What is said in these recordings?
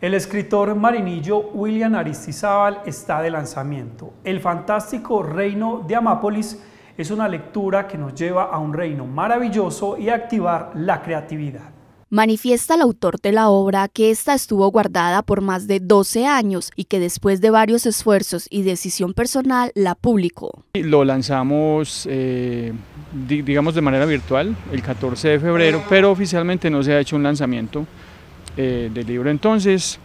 El escritor marinillo William Aristizábal está de lanzamiento. El fantástico Reino de Amápolis es una lectura que nos lleva a un reino maravilloso y a activar la creatividad. Manifiesta el autor de la obra que esta estuvo guardada por más de 12 años y que después de varios esfuerzos y decisión personal la publicó. Lo lanzamos, eh, digamos, de manera virtual el 14 de febrero, pero oficialmente no se ha hecho un lanzamiento. Eh, del libro. Entonces,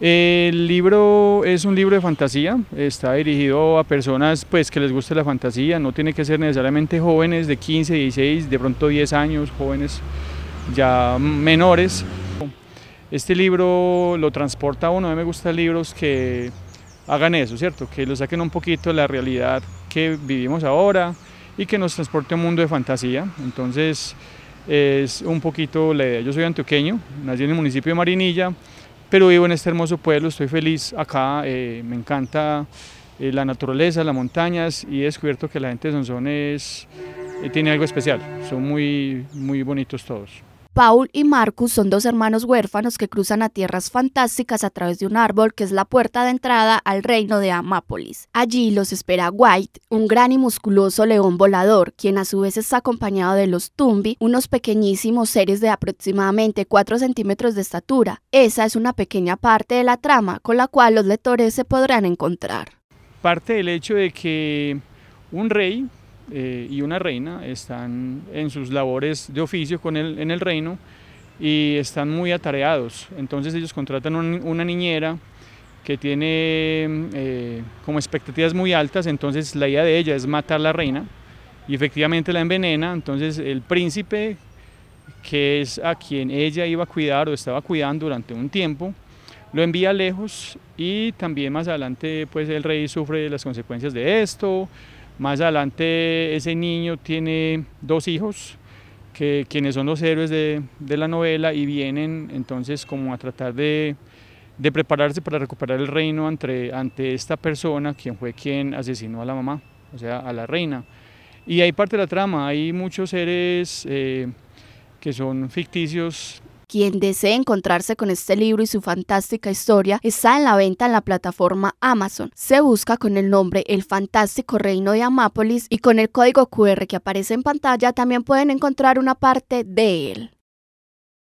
el libro es un libro de fantasía, está dirigido a personas pues, que les guste la fantasía, no tiene que ser necesariamente jóvenes de 15, 16, de pronto 10 años, jóvenes ya menores. Este libro lo transporta a uno, a mí me gustan libros que hagan eso, ¿cierto? Que lo saquen un poquito de la realidad que vivimos ahora y que nos transporte a un mundo de fantasía. Entonces, es un poquito la idea. Yo soy antioqueño, nací en el municipio de Marinilla, pero vivo en este hermoso pueblo, estoy feliz acá, eh, me encanta eh, la naturaleza, las montañas y he descubierto que la gente de Sonsón eh, tiene algo especial, son muy, muy bonitos todos. Paul y Marcus son dos hermanos huérfanos que cruzan a tierras fantásticas a través de un árbol que es la puerta de entrada al reino de Amápolis. Allí los espera White, un gran y musculoso león volador, quien a su vez está acompañado de los Tumbi, unos pequeñísimos seres de aproximadamente 4 centímetros de estatura. Esa es una pequeña parte de la trama con la cual los lectores se podrán encontrar. Parte del hecho de que un rey eh, y una reina están en sus labores de oficio con en el reino y están muy atareados. Entonces ellos contratan una niñera que tiene eh, como expectativas muy altas, entonces la idea de ella es matar a la reina y efectivamente la envenena, entonces el príncipe, que es a quien ella iba a cuidar o estaba cuidando durante un tiempo, lo envía lejos y también más adelante pues el rey sufre las consecuencias de esto, más adelante ese niño tiene dos hijos, que, quienes son los héroes de, la novela y vienen entonces como a tratar de, prepararse para recuperar el reino ante, ante esta persona, quien fue quien asesinó a la mamá, o sea, a la reina. Y ahí parte de la trama, hay muchos seres eh, que son ficticios quien desee encontrarse con este libro y su fantástica historia está en la venta en la plataforma Amazon. Se busca con el nombre El Fantástico Reino de Amápolis y con el código QR que aparece en pantalla también pueden encontrar una parte de él.